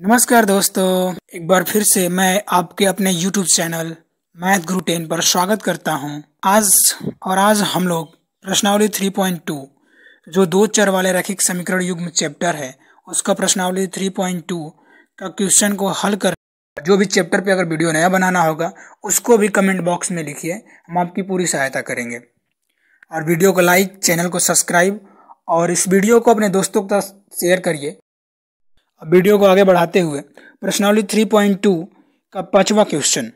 नमस्कार दोस्तों एक बार फिर से मैं आपके अपने YouTube channel math Guru ten पर स्वागत करता हूं। आज और आज हम लोग प्रश्नावली 3.2 जो दो चर वाले रैखिक समीकरण युग्म चैप्टर है उसका प्रश्नावली 3.2 का क्वेश्चन को हल कर जो भी चैप्टर पे अगर वीडियो नया बनाना होगा उसको भी कमेंट बॉक्स में लिखिए हम आपकी पूरी सहायता करेंगे और वीडियो को लाइक चैनल को सब्सक्राइब और इस वीडियो को अपने दोस्तों के साथ शेयर करिए अब वीडियो को आगे बढ़ाते हुए प्रश्नावली थ्री पॉइंट टू का पांचवा क्वेश्चन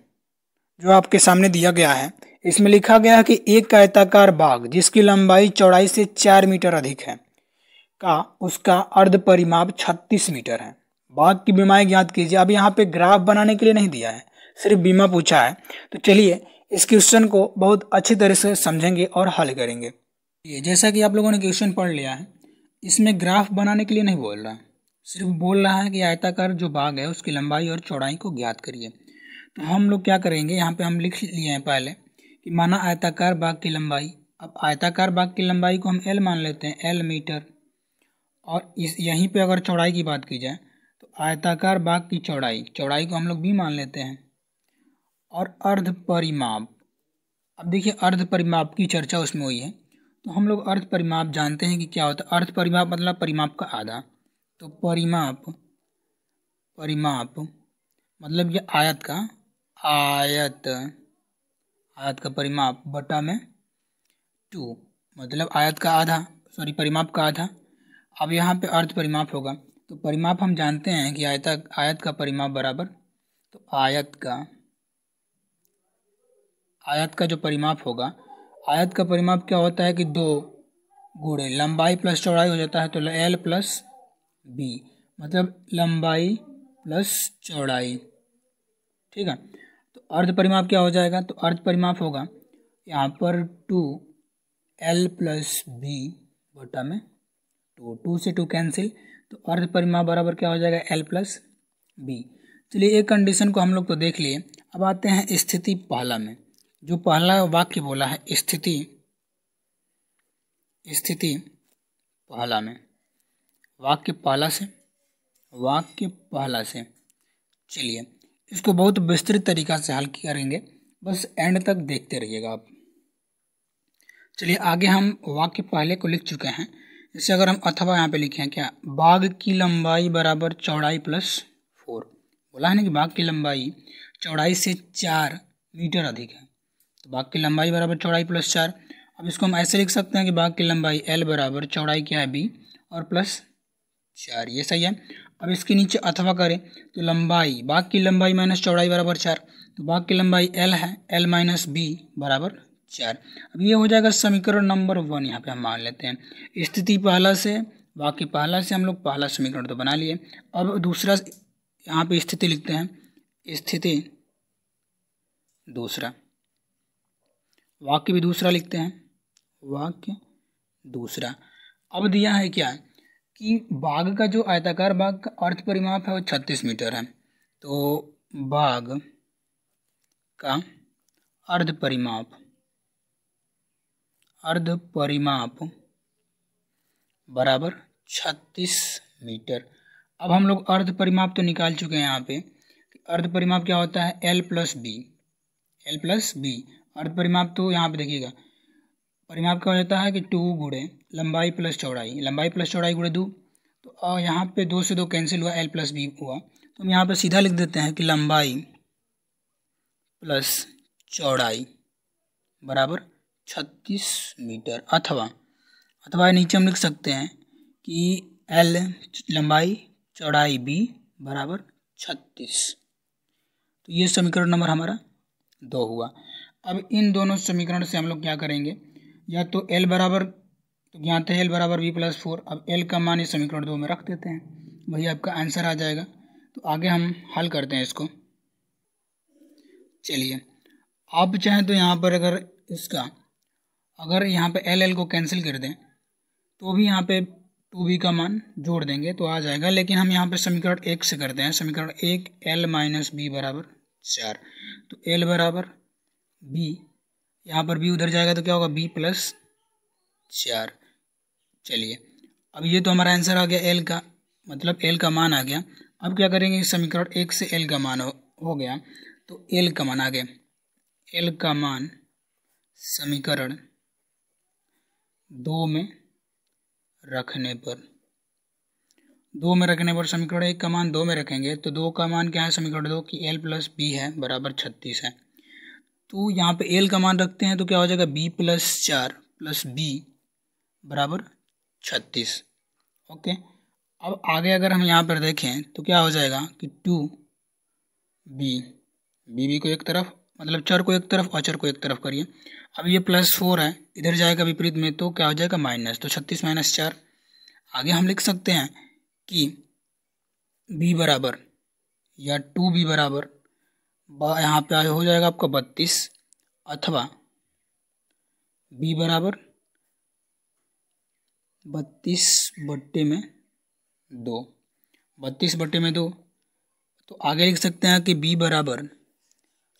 जो आपके सामने दिया गया है इसमें लिखा गया है कि एक कायताकार बाघ जिसकी लंबाई चौड़ाई से चार मीटर अधिक है का उसका अर्ध परिमाप छत्तीस मीटर है बाघ की बीमाएँ ज्ञात कीजिए अब यहाँ पे ग्राफ बनाने के लिए नहीं दिया है सिर्फ बीमा पूछा है तो चलिए इस क्वेश्चन को बहुत अच्छी तरह से समझेंगे और हल करेंगे ये जैसा कि आप लोगों ने क्वेश्चन पढ़ लिया है इसमें ग्राफ बनाने के लिए नहीं बोल रहा है सिर्फ बोल रहा है कि आयताकार जो भाग है उसकी लंबाई और चौड़ाई को ज्ञात करिए तो हम लोग क्या करेंगे यहाँ पे हम लिख लिए हैं पहले कि माना आयताकार भाग की लंबाई अब आयताकार भाग की लंबाई को हम एल मान लेते हैं एल मीटर और इस यहीं पे अगर चौड़ाई की बात की जाए तो आयताकार भाग की चौड़ाई चौड़ाई को हम लोग बी मान लेते हैं और अर्ध परिमाप अब देखिए अर्ध परिमाप की चर्चा उसमें हुई है तो हम लोग अर्ध परिमाप जानते हैं कि क्या होता है अर्ध परिमाप मतलब परिमाप का आधा तो परिमाप परिमाप मतलब ये आयत का आयत आयत का परिमाप बटा में टू मतलब आयत का आधा सॉरी परिमाप का आधा अब यहाँ पे अर्थ परिमाप होगा तो परिमाप हम जानते हैं कि आयता आयत का परिमाप बराबर तो आयत का आयत का जो परिमाप होगा आयत का परिमाप क्या होता है कि दो गुड़े लंबाई प्लस चौड़ाई हो जाता है तो एल प्लस बी मतलब लंबाई प्लस चौड़ाई ठीक है तो अर्ध परिमाप क्या हो जाएगा तो अर्ध परिमाप होगा यहाँ पर टू एल प्लस बी बटा में टू टू से टू कैंसिल तो अर्ध परिमाप बराबर क्या हो जाएगा एल प्लस बी चलिए एक कंडीशन को हम लोग तो देख लिए अब आते हैं स्थिति पहला में जो पहला वाक्य बोला है स्थिति स्थिति पहला में वाक्य पहला से वाक्य पहला से चलिए इसको बहुत विस्तृत तरीका से हल करेंगे बस एंड तक देखते रहिएगा आप चलिए आगे हम वाक्य पहले को लिख चुके हैं जैसे अगर हम अथवा यहाँ पे लिखे हैं क्या बाघ की लंबाई बराबर चौड़ाई प्लस फोर बोला है ना कि बाघ की लंबाई चौड़ाई से चार मीटर अधिक है तो बाघ की लंबाई बराबर चौड़ाई प्लस चार अब इसको हम ऐसे लिख सकते हैं कि बाघ की लंबाई एल बराबर चौड़ाई क्या है बी और प्लस चार ये सही है अब इसके नीचे अथवा करें तो लंबाई बाघ की लंबाई माइनस चौड़ाई बराबर चार तो बाघ की लंबाई एल है एल माइनस बी बराबर चार अब ये हो जाएगा समीकरण नंबर वन यहाँ पे हम मान लेते हैं स्थिति पहला से बाकी पहला से हम लोग पहला समीकरण तो बना लिए अब दूसरा यहाँ पे स्थिति लिखते हैं स्थिति दूसरा वाक्य भी दूसरा लिखते हैं वाक्य दूसरा अब दिया है क्या है कि बाघ का जो आयताकार बाघ का अर्थ परिमाप है वो छत्तीस मीटर है तो बाघ का अर्ध परिमाप अर्ध परिमाप बराबर छत्तीस मीटर अब हम लोग अर्ध परिमाप तो निकाल चुके हैं यहाँ पे अर्ध परिमाप क्या होता है L plus B L plus B अर्ध परिमाप तो यहाँ पे देखिएगा परिमाप क्या हो जाता है कि टू गुड़े लंबाई प्लस चौड़ाई लंबाई प्लस चौड़ाई गुड़े दो तो यहाँ पे दो से दो कैंसिल हुआ एल प्लस बी हुआ तो हम यहाँ पे सीधा लिख देते हैं कि लंबाई प्लस चौड़ाई बराबर छत्तीस मीटर अथवा अथवा नीचे हम लिख सकते हैं कि एल लंबाई चौड़ाई बी बराबर छत्तीस तो ये समीकरण नंबर हमारा दो हुआ अब इन दोनों समीकरण से हम लोग क्या करेंगे या तो एल बराबर तो ज्ञात है एल बराबर बी प्लस फोर अब एल का मान इस समीकरण दो में रख देते हैं वही आपका आंसर आ जाएगा तो आगे हम हल करते हैं इसको चलिए आप चाहें तो यहाँ पर अगर इसका अगर यहाँ पे एल एल को कैंसिल कर दें तो भी यहाँ पे टू बी का मान जोड़ देंगे तो आ जाएगा लेकिन हम यहाँ पे समीकरण एक से करते हैं समीकरण एक एल माइनस बी बराबर चार तो एल बराबर बी यहाँ पर भी उधर जाएगा तो क्या होगा बी प्लस चार चलिए अब ये तो हमारा आंसर आ गया एल का मतलब एल का मान आ गया अब क्या करेंगे समीकरण एक से एल का मान हो, हो गया तो एल का मान आ गया एल का मान समीकरण दो में रखने पर दो में रखने पर समीकरण एक का मान दो में रखेंगे तो दो का मान क्या है समीकरण दो कि एल प्लस बी है बराबर छत्तीस है तो यहाँ पे एल का मान रखते हैं तो क्या हो जाएगा बी प्लस चार प्लस बी बराबर छत्तीस ओके अब आगे अगर हम यहाँ पर देखें तो क्या हो जाएगा कि टू बी बी बी को एक तरफ मतलब चर को एक तरफ अचर को एक तरफ करिए अब ये प्लस फोर है इधर जाएगा विपरीत में तो क्या हो जाएगा माइनस तो छत्तीस माइनस चार आगे हम लिख सकते हैं कि बी बराबर या टू बी बराबर यहाँ पे आया हो जाएगा आपका बत्तीस अथवा बी बराबर बत्तीस बट्टे में दो बत्तीस बट्टे में दो तो आगे लिख सकते हैं कि बी बराबर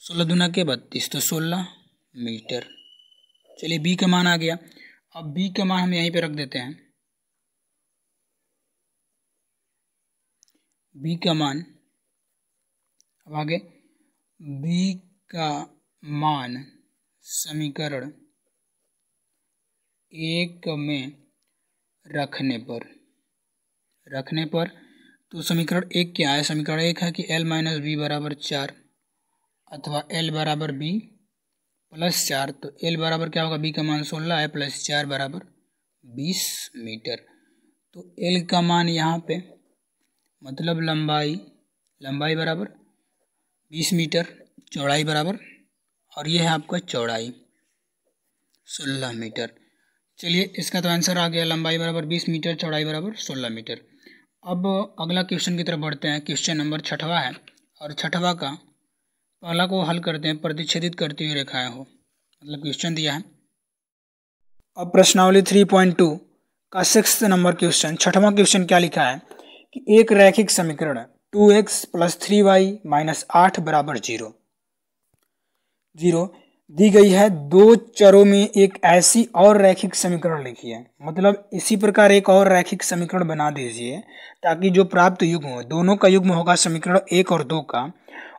सोलह दुना के बत्तीस तो सोलह मीटर चलिए बी का मान आ गया अब बी का मान हम यहीं पे रख देते हैं बी का मान अब आगे बी का मान समीकरण एक में रखने पर रखने पर तो समीकरण एक क्या है समीकरण एक है कि एल माइनस बी बराबर चार अथवा एल बराबर बी प्लस चार तो एल बराबर क्या होगा बी का मान सोलह है प्लस चार बराबर बीस मीटर तो एल का मान यहाँ पे मतलब लंबाई लंबाई बराबर बीस मीटर चौड़ाई बराबर और ये है आपका चौड़ाई सोलह मीटर चलिए इसका तो आंसर आ गया लंबाई बराबर बीस मीटर चौड़ाई बराबर सोलह मीटर अब अगला क्वेश्चन की तरफ बढ़ते हैं क्वेश्चन नंबर छठवा है और छठवा का पहला को हल करते हैं प्रतिच्छेदित करती हुई रेखाएं हो मतलब क्वेश्चन दिया है अब प्रश्नावली थ्री पॉइंट टू का सिक्स नंबर क्वेश्चन छठवा क्वेश्चन क्या लिखा है कि एक रैखिक समीकरण है two x plus three y minus आठ बराबर जीरो जीरो दी गई है दो चरों में एक ऐसी और रैखिक समीकरण लिखिए मतलब इसी प्रकार एक और रैखिक समीकरण बना दीजिए ताकि जो प्राप्त युग्म हो दोनों का युग्म होगा समीकरण एक और दो का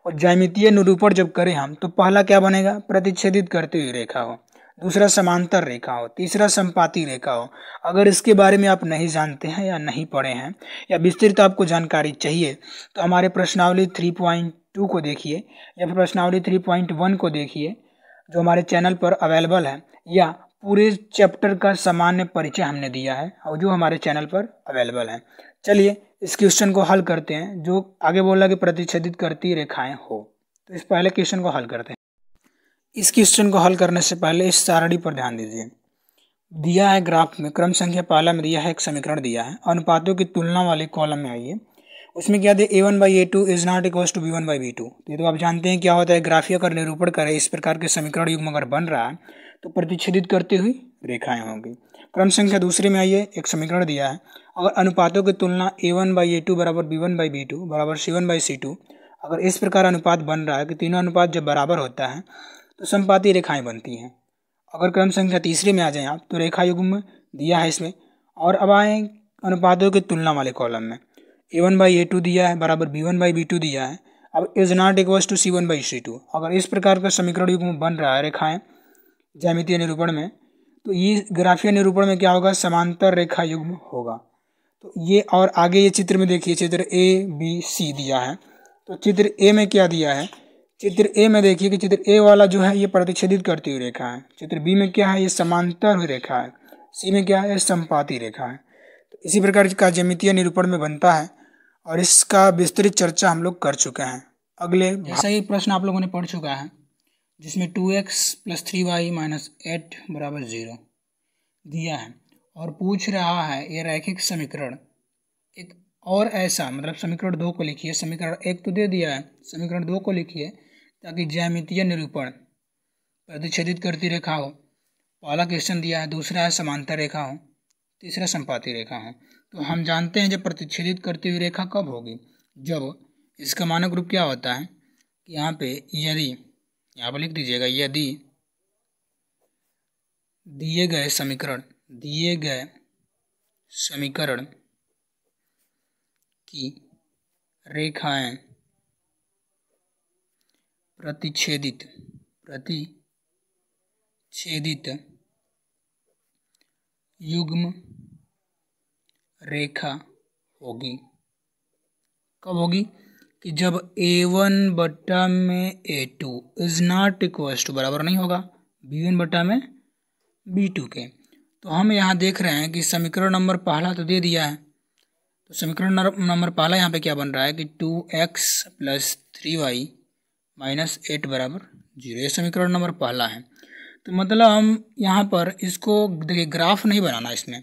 और ज्यामितीय निरूपण जब करें हम तो पहला क्या बनेगा प्रतिच्छेदित करते हुए रेखा हो दूसरा समांतर रेखा हो तीसरा संपाति रेखा हो अगर इसके बारे में आप नहीं जानते हैं या नहीं पढ़े हैं या विस्तृत आपको जानकारी चाहिए तो हमारे प्रश्नावली थ्री पॉइंट टू को देखिए या फिर प्रश्नावली थ्री पॉइंट वन को देखिए जो हमारे चैनल पर अवेलेबल है या पूरे चैप्टर का सामान्य परिचय हमने दिया है और जो हमारे चैनल पर अवेलेबल है चलिए इस क्वेश्चन को हल करते हैं जो आगे बोला कि प्रतिच्छेदित करती रेखाएं हो तो इस पहले क्वेश्चन को हल करते हैं इस क्वेश्चन को हल करने से पहले इस सारणी पर ध्यान दीजिए दिया है ग्राफ में क्रम संख्या पहला में दिया है एक समीकरण दिया है अनुपातों की तुलना वाले कॉलम में आइए उसमें क्या दे a one by a two is not equal to b one by b two ये तो आप जानते हैं क्या होता है ग्राफिया अगर निरूपण करें इस प्रकार के समीकरण युग अगर बन रहा है तो प्रतिच्छेदित करती हुई रेखाएं होंगी क्रम संख्या दूसरे में आइए एक समीकरण दिया है अगर अनुपातों की तुलना a one by a two बराबर b one by b two बराबर c one by c two अगर इस प्रकार अनुपात बन रहा है कि तीनों अनुपात जब बराबर होता है तो संपाती रेखाएं बनती हैं अगर क्रम संख्या तीसरे में आ जाएं आप तो रेखा युग्म दिया है इसमें और अब आए अनुपातों की तुलना वाले कॉलम में a one by a two दिया है बराबर b one by b two दिया है अब is not equals to c one by c two अगर इस प्रकार का समीकरण युग्म बन रहा है रेखाएं जैमितीय निरूपण में तो ये ग्राफीय निरूपण में क्या होगा समांतर रेखा युग्म होगा तो ये और आगे ये चित्र में देखिए चित्र ए बी सी दिया है तो चित्र ए में क्या दिया है चित्र ए में देखिए कि चित्र ए वाला जो है ये प्रतिच्छेदित करती हुई रेखा है चित्र बी में क्या है ये समांतर हुई रेखा है सी में क्या है संपाती रेखा है तो इसी प्रकार का जमितीय निरूपण में बनता है और इसका विस्तृत चर्चा हम लोग कर चुके हैं अगले जैसा ही प्रश्न आप लोगों ने पढ़ चुका है जिसमें two x plus three y minus eight बराबर जीरो दिया है और पूछ रहा है ये रैखिक समीकरण एक और ऐसा मतलब समीकरण दो को लिखिए समीकरण एक तो दे दिया है समीकरण दो को लिखिए ताकि ज्यामितीय निरूपण प्रतिच्छेदित करती रेखा हो पहला क्वेश्चन दिया है दूसरा है समांतर रेखा हो तीसरा संपाती रेखा हो तो हम जानते हैं जब प्रतिच्छेदित करती हुई रेखा कब होगी जब इसका मानक रूप क्या होता है कि यहाँ पे यदि यहाँ पर लिख दीजिएगा यदि दिए गए समीकरण दिए गए समीकरण की रेखाएं प्रतिच्छेदित प्रतिच्छेदित युग्म रेखा होगी कब होगी कि जब ए वन बट्टा में a two is not equal to बराबर नहीं होगा बी वन बट्टा में बी टू के तो हम यहाँ देख रहे हैं कि समीकरण नंबर पहला तो दे दिया है तो समीकरण नंबर पहला यहाँ पे क्या बन रहा है कि two x plus three y minus eight बराबर जीरो ये समीकरण नंबर पहला है तो मतलब हम यहाँ पर इसको देखिए ग्राफ नहीं बनाना इसमें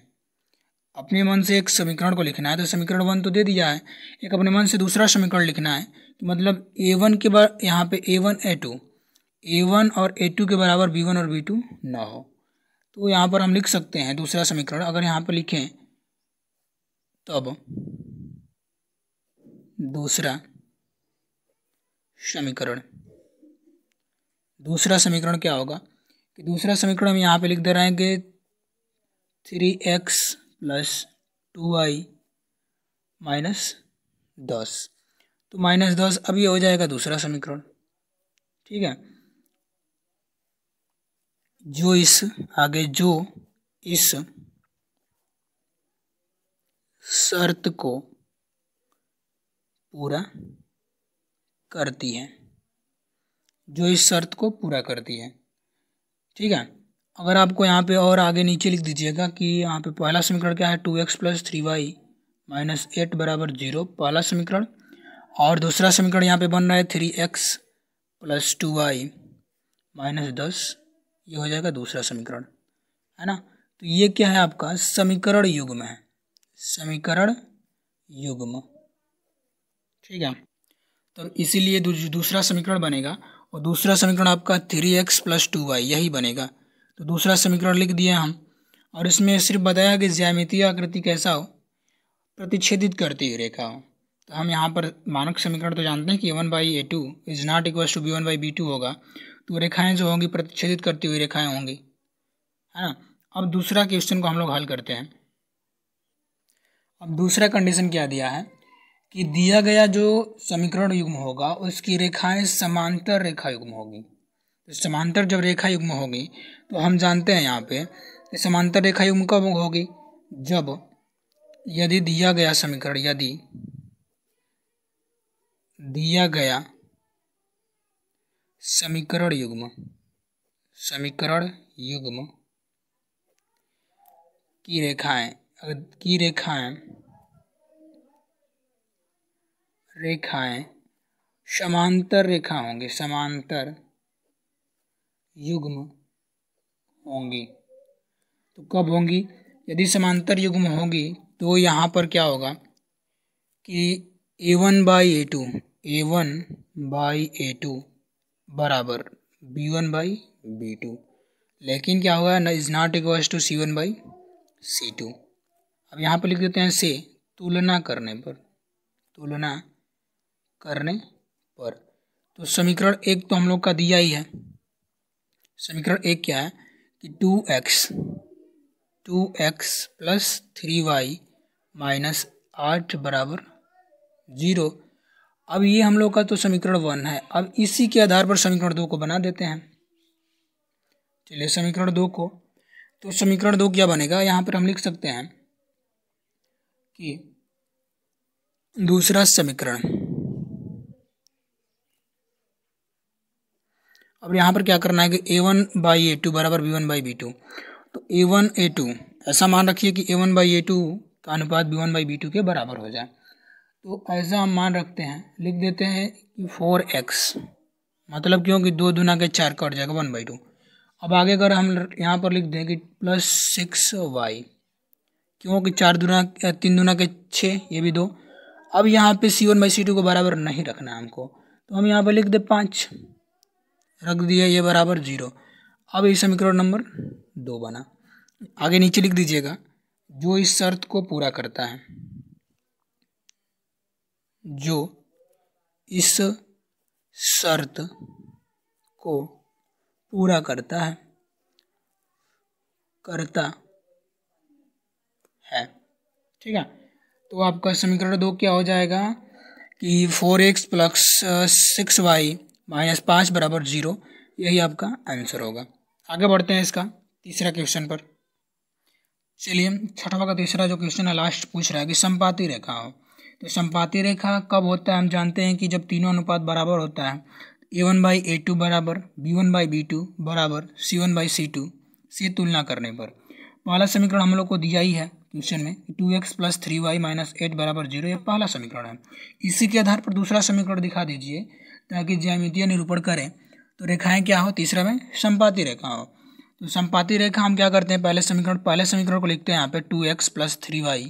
अपने मन से एक समीकरण को लिखना है तो समीकरण वन तो दे दिया है एक अपने मन से दूसरा समीकरण लिखना है तो मतलब ए वन के बार यहाँ पे a one a two a one और ए टू के बराबर बी वन और बी टू ना हो तो यहाँ पर हम लिख सकते हैं दूसरा समीकरण अगर यहाँ पर लिखें तब दूसरा समीकरण दूसरा समीकरण क्या होगा कि दूसरा समीकरण हम यहाँ पे लिख दे रहे हैं कि three x plus two y minus दस तो माइनस दस अब ये हो जाएगा दूसरा समीकरण ठीक है जो इस आगे जो इस शर्त को पूरा करती है जो इस शर्त को पूरा करती है ठीक है अगर आपको यहाँ पे और आगे नीचे लिख दीजिएगा कि यहाँ पे पहला समीकरण क्या है two x plus three y minus eight बराबर जीरो पहला समीकरण और दूसरा समीकरण यहाँ पे बन रहा है three x plus two y minus दस ये हो जाएगा दूसरा समीकरण है ना तो ये क्या है आपका समीकरण युग्म है समीकरण युग्म ठीक है तो इसीलिए दूसरा समीकरण बनेगा और दूसरा समीकरण आपका three x plus two y यही बनेगा तो दूसरा समीकरण लिख दिया हम और इसमें सिर्फ बताया कि ज्यामितीय आकृति कैसा हो प्रतिच्छेदित करती हुई रेखा हो तो हम यहाँ पर मानक समीकरण तो जानते हैं कि a one by a two is not equal to b one by b two होगा तो रेखाएं जो होंगी प्रतिच्छेदित करती हुई रेखाएं होंगी है ना अब दूसरा क्वेश्चन को हम लोग हल करते हैं अब दूसरा कंडीशन क्या दिया है कि दिया गया जो समीकरण युग्म होगा उसकी रेखाएं समांतर रेखा युग्म होगी तो समांतर जब रेखा युग्म होगी तो हम जानते हैं यहाँ पे कि समांतर रेखा युग्म कब होगी जब यदि दिया गया समीकरण यदि दिया गया समीकरण युग्म समीकरण युग्म की रेखाएं की रेखाएं रेखाएं समांतर रेखा होंगी समांतर युग्म होंगी तो कब होंगी यदि समांतर युग्म होंगी तो यहाँ पर क्या होगा कि a one by a two a one by a two बराबर b one by b two लेकिन क्या हुआ is not equals to c one by c two अब यहाँ पर लिख देते हैं से तुलना करने पर तुलना करने पर तो समीकरण एक तो हम लोग का दिया ही है समीकरण एक क्या है कि two x two x plus three y minus आठ बराबर जीरो अब ये हम लोग का तो समीकरण वन है अब इसी के आधार पर समीकरण दो को बना देते हैं चलिए समीकरण दो को तो समीकरण दो क्या बनेगा यहाँ पर हम लिख सकते हैं किए दूसरा समीकरण अब यहां पर क्या करना है कि a one by a two बराबर b one by b two तो ए वन ए टू ऐसा मान रखिए कि a one by a two का अनुपात b one by b two के बराबर हो जाए तो ऐसा हम मान रखते हैं लिख देते हैं कि फोर एक्स मतलब क्योंकि दो दुना के चार कट जाएगा वन बाई टू अब आगे अगर हम यहाँ पर लिख दें कि प्लस सिक्स वाई क्योंकि चार दुना तीन दुना के छः ये भी दो अब यहाँ पे c one by c two को बराबर नहीं रखना हमको तो हम यहाँ पर लिख दे पाँच रख दिया ये बराबर जीरो अब ये समीकरण नंबर दो बना आगे नीचे लिख दीजिएगा जो इस शर्त को पूरा करता है जो इस शर्त को पूरा करता है करता ठीक है तो आपका समीकरण दो क्या हो जाएगा कि four x plus six y minus पाँच बराबर जीरो यही आपका आंसर होगा आगे बढ़ते हैं इसका तीसरा क्वेश्चन पर चलिए छठवा का तीसरा जो क्वेश्चन है लास्ट पूछ रहा है कि संपाति रेखा हो तो संपाति रेखा कब होता है हम जानते हैं कि जब तीनों अनुपात बराबर होता है a one by a two बराबर b one by b two बराबर c one by c two से तुलना करने पर पहला समीकरण हम लोग को दिया ही है क्वेश्चन में two x plus three y minus eight बराबर जीरो यह पहला समीकरण है इसी के आधार पर दूसरा समीकरण दिखा दीजिए ताकि ज्यामितीय निरूपण करें तो रेखाएं क्या हो तीसरा में संपाति रेखा हो तो संपाति रेखा हम क्या करते हैं पहले समीकरण पहले समीकरण को लिखते हैं यहाँ पे two x plus three y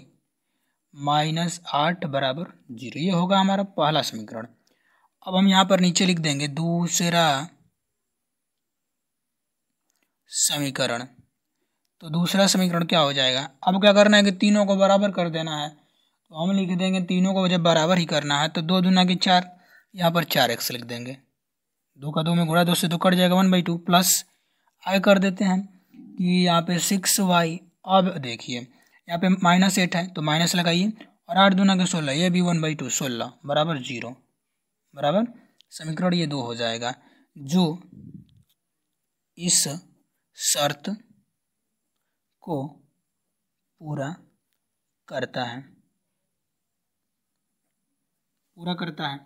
minus आठ बराबर जीरो ये होगा हमारा पहला समीकरण अब हम यहाँ पर नीचे लिख देंगे दूसरा समीकरण तो दूसरा समीकरण क्या हो जाएगा अब क्या करना है कि तीनों को बराबर कर देना है तो हम लिख देंगे तीनों को जब बराबर ही करना है तो दो दुना के चार यहाँ पर चार एक्स लिख देंगे दो का दो में घोड़ा दो से दो तो कट जाएगा वन बाई टू प्लस आई कर देते हैं कि यहाँ पे सिक्स वाई अब देखिए यहाँ पे माइनस एट है तो माइनस लगाइए और आठ दूना के सोलह ये भी वन बाई टू सोलह बराबर जीरो बराबर समीकरण ये दो हो जाएगा जो इस शर्त को पूरा करता है पूरा करता है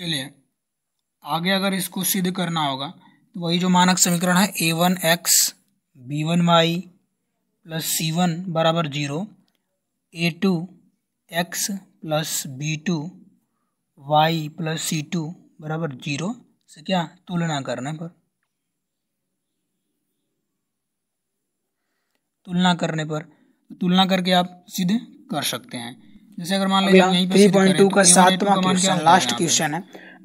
चलिए आगे अगर इसको सिद्ध करना होगा तो वही जो मानक समीकरण है a one x b one y plus c one बराबर zero a two x plus b two y plus c two बराबर जीरो से क्या तुलना करने पर तुलना करने पर तो तुलना करके आप सिद्ध कर सकते हैं जैसे अगर मान लीजिए थ्री पॉइंट टू का सातवां क्वेश्चन लास्ट क्वेश्चन है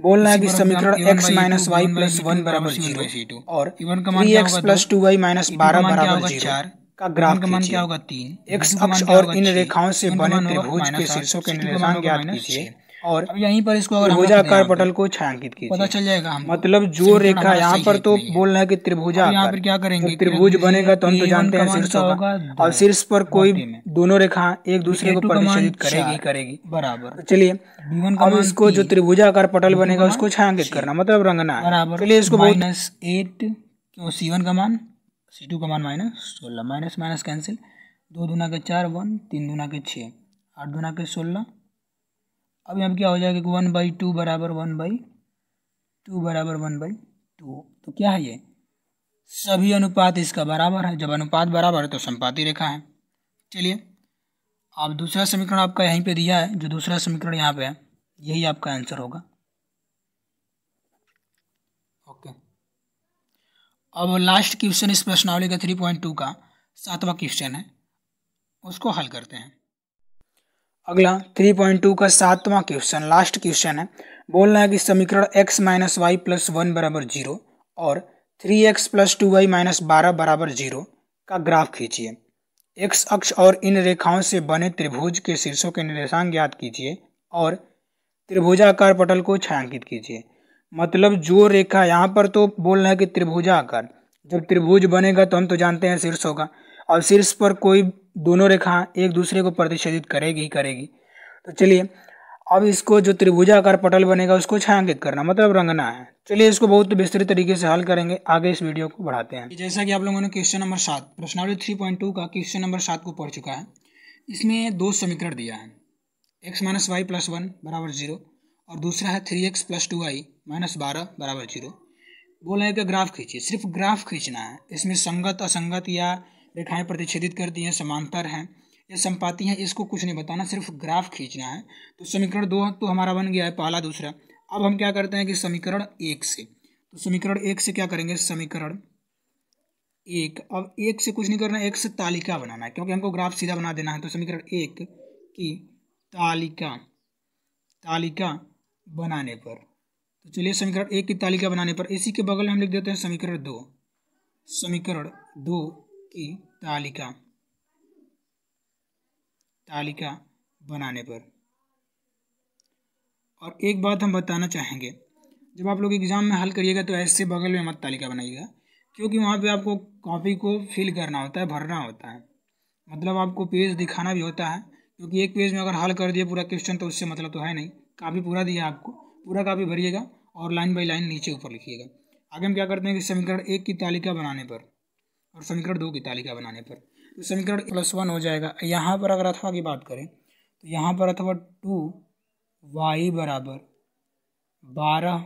बोलना है कि समीकरण x minus y plus one बराबर जीरो और three x plus two y minus बारह बराबर जीरो का ग्राफ मान क्या होगा तीन एक्स अक्ष और इन रेखाओं से बने त्रिभुज के शीर्षों के निर्माण ज्ञात कीजिए और अब यहीं पर इसको अगर भुजाकार पटल को छायांकित कीजिए पता चल जाएगा मतलब जो रेखा यहाँ पर तो, तो बोलना है कि त्रिभुजा यहाँ पर क्या करेंगे त्रिभुज बनेगा तो हम तो जानते हैं शीर्ष होगा और शीर्ष पर कोई दोनों रेखा एक दूसरे को प्रदर्शित करेगी करेगी बराबर तो चलिए अब इसको जो त्रिभुजाकार पटल बनेगा उसको छायांकित करना मतलब रंगना बराबर चलिए इसको माइनस एट क्यों सी वन का मान सी टू का मान माइनस सोलह माइनस माइनस कैंसिल दो दुना के चार वन तीन दुना के छः आठ दुना के सोलह अब यहाँ पर क्या हो जाएगा वन बाई टू बराबर वन बाई टू बराबर वन बाई टू तो क्या है ये सभी अनुपात इसका बराबर है जब अनुपात बराबर है तो संपाति रेखा है चलिए अब दूसरा समीकरण आपका यहीं पे दिया है जो दूसरा समीकरण यहाँ पे है यही आपका आंसर होगा ओके अब लास्ट क्वेश्चन इस प्रश्नावली का थ्री पॉइंट टू का सातवां क्वेश्चन है उसको हल करते हैं अगला थ्री पॉइंट टू का सातवां क्वेश्चन लास्ट क्वेश्चन है बोलना है कि समीकरण x minus y plus one बराबर जीरो और three x plus two y minus बारह बराबर जीरो का ग्राफ खींचिए x अक्ष और इन रेखाओं से बने त्रिभुज के शीर्षों के निर्देशांक ज्ञात कीजिए और त्रिभुजाकार पटल को छायांकित कीजिए मतलब जो रेखा यहाँ पर तो बोलना है कि त्रिभुजाकार जब त्रिभुज बनेगा तो हम तो जानते हैं शीर्ष होगा और शीर्ष पर कोई दोनों रेखा एक दूसरे को प्रतिच्छेदित करेगी ही करेगी तो चलिए अब इसको जो त्रिभुजाकार पटल बनेगा उसको छायांकित करना मतलब रंगना है चलिए इसको बहुत विस्तृत तरीके से हल करेंगे आगे इस वीडियो को बढ़ाते हैं जैसा कि आप लोगों ने क्वेश्चन नंबर सात प्रश्नावली थ्री पॉइंट टू का क्वेश्चन नंबर सात को पढ़ चुका है इसमें दो समीकरण दिया है x minus y plus one बराबर जीरो और दूसरा है three x plus two y minus बारह बराबर जीरो बोला है कि ग्राफ खींचिए सिर्फ ग्राफ खींचना है इसमें संगत असंगत या रेखाएं प्रतिच्छेदित कर दी हैं समांतर हैं या संपाती हैं इसको कुछ नहीं बताना सिर्फ ग्राफ खींचना है तो समीकरण दो तो हमारा बन गया है पहला दूसरा अब हम क्या करते हैं कि समीकरण एक से तो समीकरण एक से क्या करेंगे समीकरण एक अब एक से कुछ नहीं करना एक से तालिका बनाना है क्योंकि हमको ग्राफ सीधा बना देना है तो समीकरण एक की तालिका तालिका बनाने पर तो चलिए समीकरण एक की तालिका बनाने पर इसी के बगल में हम लिख देते हैं समीकरण दो समीकरण दो की तालिका तालिका बनाने पर और एक बात हम बताना चाहेंगे जब आप लोग एग्ज़ाम में हल करिएगा तो ऐसे बगल में मत तालिका बनाइएगा क्योंकि वहाँ पे आपको कॉपी को फिल करना होता है भरना होता है मतलब आपको पेज दिखाना भी होता है क्योंकि एक पेज में अगर हल कर दिए पूरा क्वेश्चन तो उससे मतलब तो है नहीं काफी पूरा दिया आपको पूरा कापी भरिएगा और लाइन बाई लाइन नीचे ऊपर लिखिएगा आगे हम क्या करते हैं कि समीकरण एक की तालिका बनाने पर और समीकरण दो की तालिका बनाने पर तो समीकरण प्लस वन हो जाएगा यहाँ पर अगर अथवा की बात करें तो यहाँ पर अथवा टू वाई बराबर बारह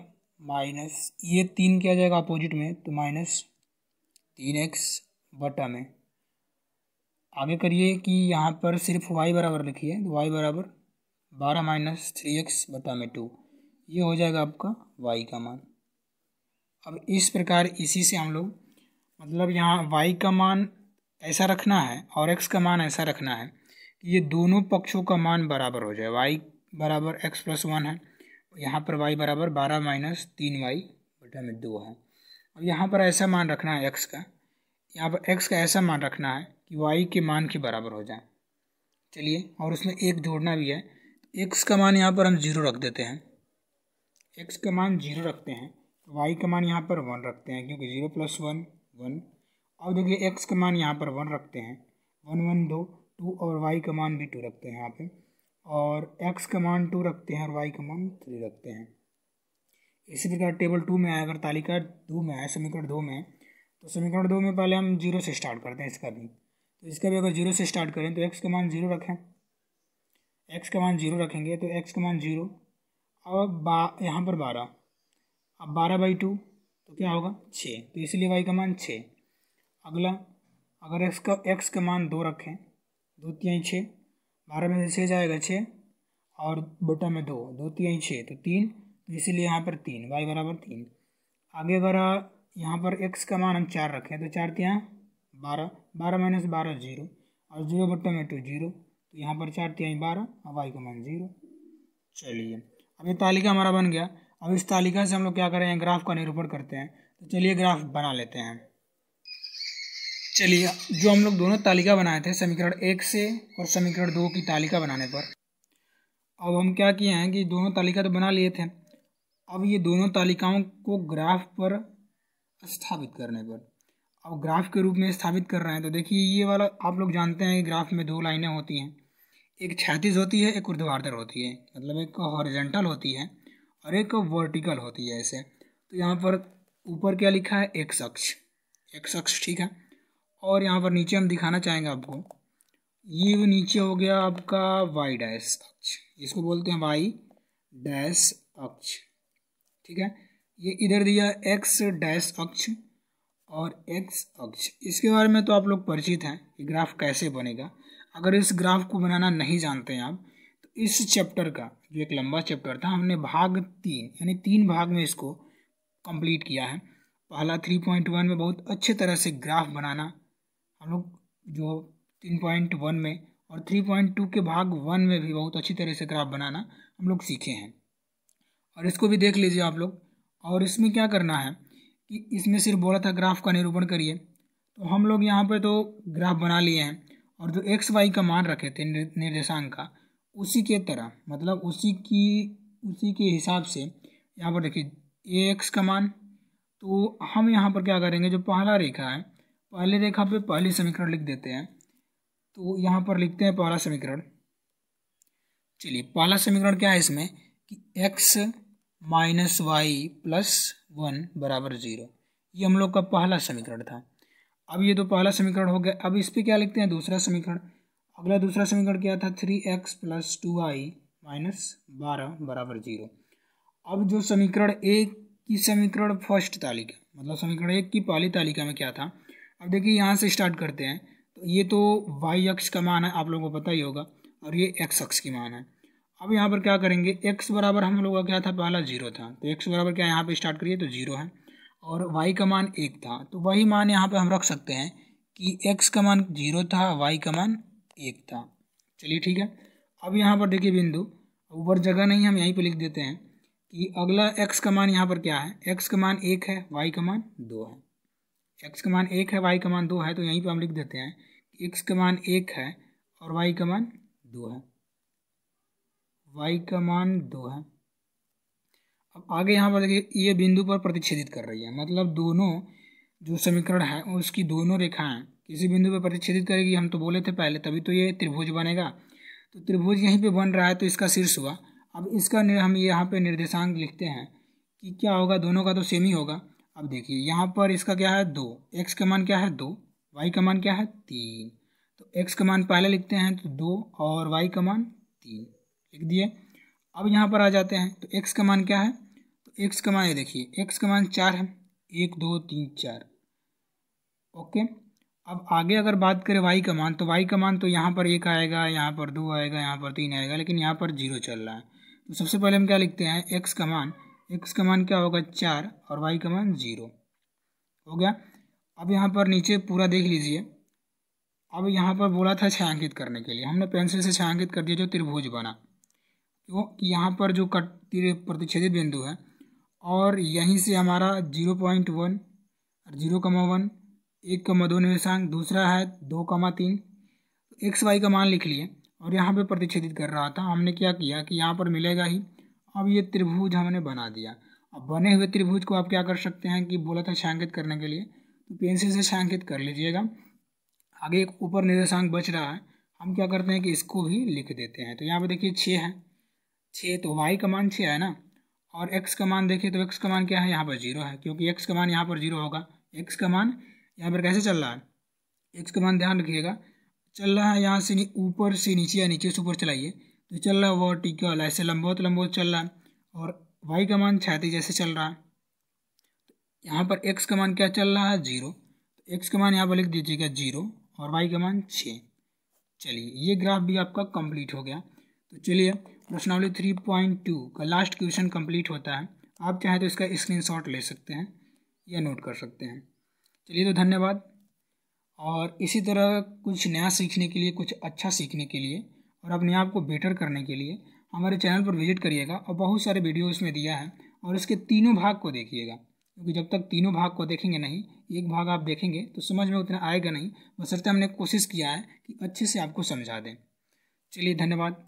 माइनस ये तीन किया जाएगा अपोजिट में तो माइनस तीन एक्स बटा में आगे करिए कि यहाँ पर सिर्फ वाई बराबर लिखिए तो वाई बराबर बारह माइनस थ्री एक्स बटा में टू ये हो जाएगा आपका वाई का मान अब इस प्रकार इसी से हम लोग मतलब यहाँ वाई का मान ऐसा रखना है और एक्स का मान ऐसा रखना है कि ये दोनों पक्षों का मान बराबर हो जाए वाई बराबर एक्स प्लस वन है यहाँ पर वाई बराबर बारह माइनस तीन वाई बटा में दो है अब यहाँ पर ऐसा मान रखना है एक्स का यहाँ पर एक्स का ऐसा मान रखना है कि वाई के मान के बराबर हो जाए चलिए और उसमें एक जोड़ना भी है एक्स का मान यहाँ पर हम जीरो रख देते हैं एक्स का मान जीरो रखते हैं वाई का मान यहाँ पर वन रखते हैं क्योंकि जीरो प्लस वन वन अब देखिए एक्स का मान यहाँ पर वन रखते हैं वन वन दो टू और वाई का मान भी टू रखते हैं यहाँ पे और एक्स का मान टू रखते हैं और वाई का मान थ्री रखते हैं इसी प्रकार टेबल टू में आए अगर तालिका दो में आए समीकरण दो में तो समीकरण दो में पहले हम जीरो से स्टार्ट करते हैं इसका भी तो इसका भी अगर जीरो से स्टार्ट करें तो एक्स का मान जीरो रखें एक्स का मान जीरो रखेंगे तो एक्स का मान जीरो अब बा यहाँ पर बारह अब बारह बाई टू तो क्या होगा छः तो इसलिए वाई का मान छः अगला अगर एक्स का एक्स का मान दो रखें दो तियाई छः बारह में से छः जाएगा छः और बटा में दो दो तियाई छः तो तीन तो इसीलिए यहाँ पर तीन वाई बराबर तीन आगे अगर यहाँ पर एक्स का मान हम चार रखें तो चार तिया बारह बारह माइनस बारह जीरो और जीरो बट्टा में टू तो जीरो तो यहाँ पर चार तियाई बारह और वाई का मान जीरो चलिए अब ये तालिका हमारा बन गया अब इस तालिका से हम लोग क्या करें ग्राफ का निरूपण करते हैं तो चलिए ग्राफ बना लेते हैं चलिए जो हम लोग दोनों तालिका बनाए थे समीकरण एक से और समीकरण दो की तालिका बनाने पर अब हम क्या किए हैं कि दोनों तालिका तो बना लिए थे अब ये दोनों तालिकाओं को ग्राफ पर स्थापित करने पर अब ग्राफ के रूप में स्थापित कर रहे हैं तो देखिए ये वाला आप लोग जानते हैं कि ग्राफ में दो लाइनें होती हैं एक छैतीस होती है एक ऊर्ध्वाधर होती है मतलब एक हॉरिजेंटल होती है हर एक वर्टिकल होती है ऐसे तो यहाँ पर ऊपर क्या लिखा है एक्स शख्स एक्स शख्स ठीक है और यहाँ पर नीचे हम दिखाना चाहेंगे आपको ये नीचे हो गया आपका वाई डैश अक्ष इसको बोलते हैं वाई डैश अक्ष ठीक है ये इधर दिया एक्स डैश अक्ष और एक्स अक्ष इसके बारे में तो आप लोग परिचित हैं कि ग्राफ कैसे बनेगा अगर इस ग्राफ को बनाना नहीं जानते हैं आप इस चैप्टर का जो एक लंबा चैप्टर था हमने भाग तीन यानी तीन भाग में इसको कंप्लीट किया है पहला थ्री पॉइंट वन में बहुत अच्छे तरह से ग्राफ बनाना हम लोग जो तीन पॉइंट वन में और थ्री पॉइंट टू के भाग वन में भी बहुत अच्छी तरह से ग्राफ बनाना हम लोग सीखे हैं और इसको भी देख लीजिए आप लोग और इसमें क्या करना है कि इसमें सिर्फ बोला था ग्राफ का निरूपण करिए तो हम लोग यहाँ पर तो ग्राफ बना लिए हैं और जो एक्स वाई का मान रखे थे निर्देशांक का उसी के तरह मतलब उसी की उसी के हिसाब से यहाँ पर देखिए ए एक्स का मान तो हम यहाँ पर क्या करेंगे जो पहला रेखा है पहले रेखा पे पहली समीकरण लिख देते हैं तो यहाँ पर लिखते हैं पहला समीकरण चलिए पहला समीकरण क्या है इसमें कि x minus y plus one बराबर ज़ीरो ये हम लोग का पहला समीकरण था अब ये तो पहला समीकरण हो गया अब इस पर क्या लिखते हैं दूसरा समीकरण अगला दूसरा समीकरण क्या था three x plus two y minus बारह बराबर जीरो अब जो समीकरण एक की समीकरण फर्स्ट तालिका मतलब समीकरण एक की पहली तालिका में क्या था अब देखिए यहाँ से स्टार्ट करते हैं तो ये तो वाई अक्ष का मान है आप लोगों को पता ही होगा और ये एक्स अक्ष की मान है अब यहाँ पर क्या करेंगे एक्स बराबर हम लोगों का क्या था पहला जीरो था तो एक्स बराबर क्या यहाँ पर स्टार्ट करिए तो जीरो है और वाई का मान एक था तो वही मान यहाँ पर हम रख सकते हैं कि एक्स का मान जीरो था वाई का मान एक था चलिए ठीक है अब यहाँ पर देखिए बिंदु ऊपर जगह नहीं हम यहीं पर लिख देते हैं कि अगला एक्स का मान यहाँ पर क्या है एक्स का मान एक है वाई का मान दो है एक्स का मान एक है वाई का मान दो है तो यहीं पर हम लिख देते हैं कि एक्स का मान एक है और वाई का मान दो है वाई का मान दो है अब आगे यहाँ पर देखिए ये बिंदु पर प्रतिच्छेदित कर रही है मतलब दोनों जो समीकरण है उसकी दोनों रेखाएं किसी बिंदु पर प्रतिच्छेदित करेगी हम तो बोले थे पहले तभी तो ये त्रिभुज बनेगा तो त्रिभुज यहीं पे बन रहा है तो इसका शीर्ष हुआ अब इसका हम यहाँ पे निर्देशांक लिखते हैं कि क्या होगा दोनों का तो सेम ही होगा अब देखिए यहाँ पर इसका क्या है दो एक्स का मान क्या है दो वाई का मान क्या है तीन तो एक्स का मान पहले लिखते हैं तो दो और वाई का मान तीन लिख दिए अब यहाँ पर आ जाते हैं तो एक्स का मान क्या है तो एक्स का मान ये देखिए एक्स का मान चार है एक दो तीन चार ओके अब आगे अगर बात करें वाई का मान तो वाई का मान तो यहाँ पर एक आएगा यहाँ पर दो आएगा यहाँ पर तीन आएगा लेकिन यहाँ पर जीरो चल रहा है तो सबसे पहले हम क्या लिखते हैं एक्स का मान एक्स का मान क्या होगा चार और वाई का मान जीरो हो गया अब यहाँ पर नीचे पूरा देख लीजिए अब यहाँ पर बोला था छायांकित करने के लिए हमने पेंसिल से छायांकित कर दिया जो त्रिभुज बना तो यहाँ पर जो कट प्रतिच्छेदित बिंदु है और यहीं से हमारा zero point one zero comma one एक कमा दो निवेशांक दूसरा है दो कमा तीन एक्स वाई का मान लिख लिए और यहाँ पे प्रतिच्छेदित कर रहा था हमने क्या किया कि यहाँ पर मिलेगा ही अब ये त्रिभुज हमने बना दिया अब बने हुए त्रिभुज को आप क्या कर सकते हैं कि बोला था छायांकित करने के लिए तो पेंसिल से छायांकित कर लीजिएगा आगे एक ऊपर निर्देशांक बच रहा है हम क्या करते हैं कि इसको भी लिख देते हैं तो यहाँ पे देखिए छः है छः तो वाई का मान छः है ना और एक्स का मान देखें तो एक्स का मान क्या है यहाँ पर जीरो है क्योंकि एक्स का मान यहाँ पर जीरो होगा एक्स का मान यहाँ पर कैसे चल रहा है एक्स का मान ध्यान रखिएगा चल रहा है यहाँ से ऊपर से नीचे या नीचे से ऊपर चलाइए तो चल रहा है वर्टिकल ऐसे लंबोत लंबोत चल रहा है और वाई का मान छाती जैसे चल रहा है यहाँ पर एक्स का मान क्या चल रहा है जीरो तो एक्स का मान यहाँ पर लिख दीजिएगा जीरो और वाई का मान छः चलिए ये ग्राफ भी आपका कंप्लीट हो गया तो चलिए प्रश्नावली थ्री पॉइंट टू का लास्ट क्वेश्चन कंप्लीट होता है आप चाहें तो इसका स्क्रीनशॉट ले सकते हैं या नोट कर सकते हैं चलिए तो धन्यवाद और इसी तरह कुछ नया सीखने के लिए कुछ अच्छा सीखने के लिए और अपने आप को बेटर करने के लिए हमारे चैनल पर विजिट करिएगा और बहुत सारे वीडियो इसमें दिया है और इसके तीनों भाग को देखिएगा क्योंकि जब तक तीनों भाग को देखेंगे नहीं एक भाग आप देखेंगे तो समझ में उतना आएगा नहीं बसरते हमने कोशिश किया है कि अच्छे से आपको समझा दें चलिए धन्यवाद